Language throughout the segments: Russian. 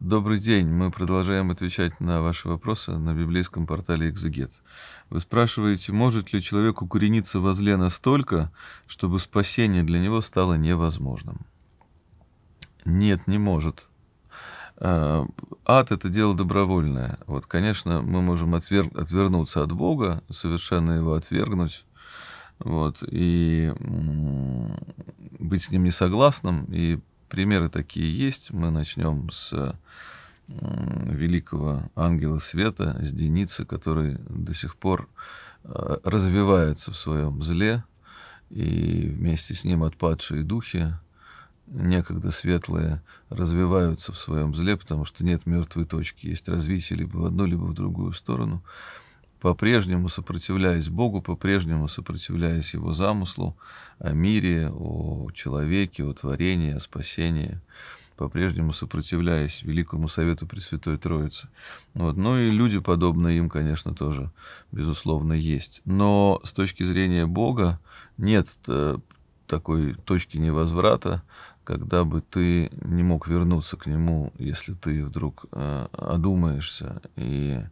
Добрый день. Мы продолжаем отвечать на ваши вопросы на библейском портале «Экзегет». Вы спрашиваете, может ли человек укорениться во зле настолько, чтобы спасение для него стало невозможным? Нет, не может. А, ад — это дело добровольное. Вот, конечно, мы можем отвер... отвернуться от Бога, совершенно его отвергнуть, вот, и быть с ним несогласным, и Примеры такие есть. Мы начнем с великого ангела света, с Деницы, который до сих пор э, развивается в своем зле, и вместе с ним отпадшие духи, некогда светлые, развиваются в своем зле, потому что нет мертвой точки, есть развитие либо в одну, либо в другую сторону по-прежнему сопротивляясь Богу, по-прежнему сопротивляясь Его замыслу о мире, о человеке, о творении, о спасении, по-прежнему сопротивляясь Великому Совету Пресвятой Троицы. Вот. Ну и люди, подобные им, конечно, тоже, безусловно, есть. Но с точки зрения Бога нет э, такой точки невозврата, когда бы ты не мог вернуться к нему, если ты вдруг э, одумаешься и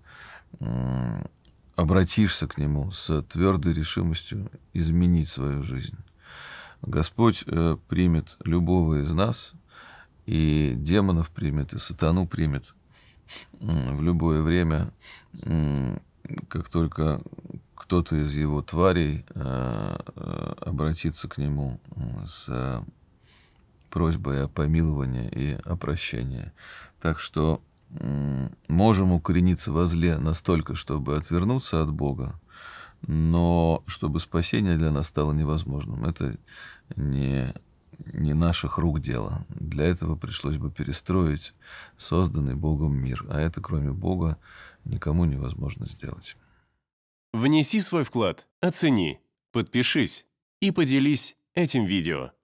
обратишься к Нему с твердой решимостью изменить свою жизнь. Господь э, примет любого из нас, и демонов примет, и сатану примет в любое время, как только кто-то из его тварей э, э, обратится к нему с просьбой о помиловании и о прощении. Так что можем укорениться во зле настолько, чтобы отвернуться от Бога, но чтобы спасение для нас стало невозможным, это не, не наших рук дело. Для этого пришлось бы перестроить созданный Богом мир, а это кроме Бога никому невозможно сделать. Внеси свой вклад, оцени, подпишись и поделись этим видео.